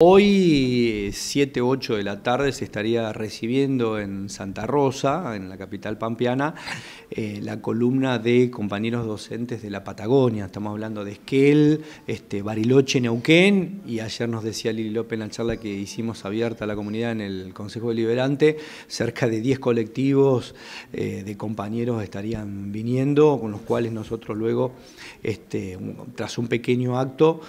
Hoy, 7, 8 de la tarde, se estaría recibiendo en Santa Rosa, en la capital pampeana, eh, la columna de compañeros docentes de la Patagonia. Estamos hablando de Esquel, este, Bariloche, Neuquén, y ayer nos decía Lili López en la charla que hicimos abierta a la comunidad en el Consejo Deliberante, cerca de 10 colectivos eh, de compañeros estarían viniendo, con los cuales nosotros luego, este, tras un pequeño acto,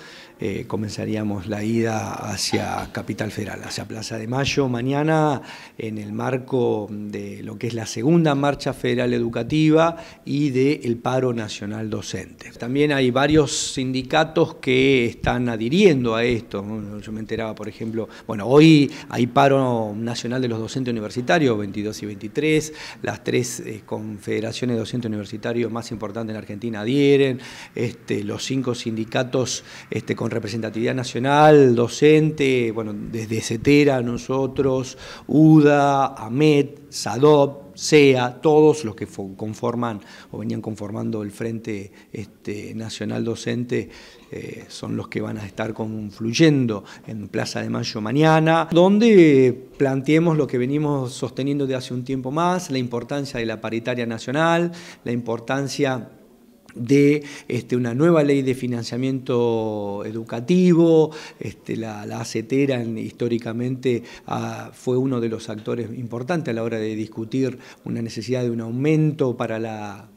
eh, comenzaríamos la ida hacia Capital Federal, hacia Plaza de Mayo mañana, en el marco de lo que es la segunda marcha federal educativa y del paro nacional docente. También hay varios sindicatos que están adhiriendo a esto. Yo me enteraba, por ejemplo, bueno, hoy hay paro nacional de los docentes universitarios, 22 y 23, las tres eh, confederaciones de docentes universitarios más importantes en Argentina adhieren, este, los cinco sindicatos este, con representatividad nacional, docente, bueno, desde CETERA, nosotros, UDA, AMET, SADOP, SEA, todos los que conforman o venían conformando el Frente este, Nacional Docente eh, son los que van a estar confluyendo en Plaza de Mayo mañana, donde planteemos lo que venimos sosteniendo de hace un tiempo más, la importancia de la paritaria nacional, la importancia de este, una nueva ley de financiamiento educativo, este, la, la históricamente ah, fue uno de los actores importantes a la hora de discutir una necesidad de un aumento para la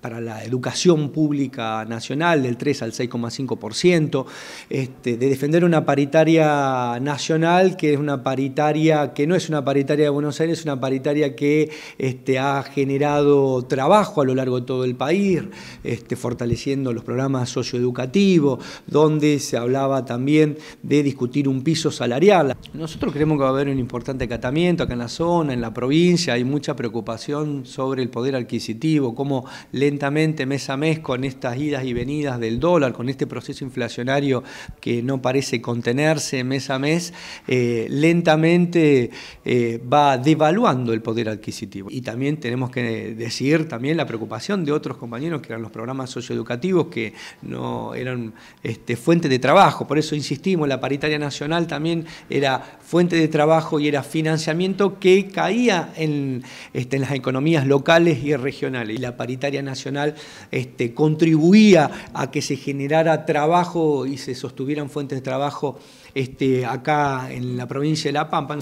para la educación pública nacional del 3 al 6,5%, este, de defender una paritaria nacional que es una paritaria que no es una paritaria de Buenos Aires, es una paritaria que este, ha generado trabajo a lo largo de todo el país, este, fortaleciendo los programas socioeducativos, donde se hablaba también de discutir un piso salarial. Nosotros creemos que va a haber un importante acatamiento acá en la zona, en la provincia, hay mucha preocupación sobre el poder adquisitivo, cómo lentamente, mes a mes, con estas idas y venidas del dólar, con este proceso inflacionario que no parece contenerse mes a mes, eh, lentamente eh, va devaluando el poder adquisitivo. Y también tenemos que decir también la preocupación de otros compañeros que eran los programas socioeducativos que no eran este, fuente de trabajo. Por eso insistimos, la paritaria nacional también era fuente de trabajo y era financiamiento que caía en, este, en las economías locales y regionales. Y la paritaria área Nacional este, contribuía a que se generara trabajo y se sostuvieran fuentes de trabajo este, acá en la provincia de La Pampa.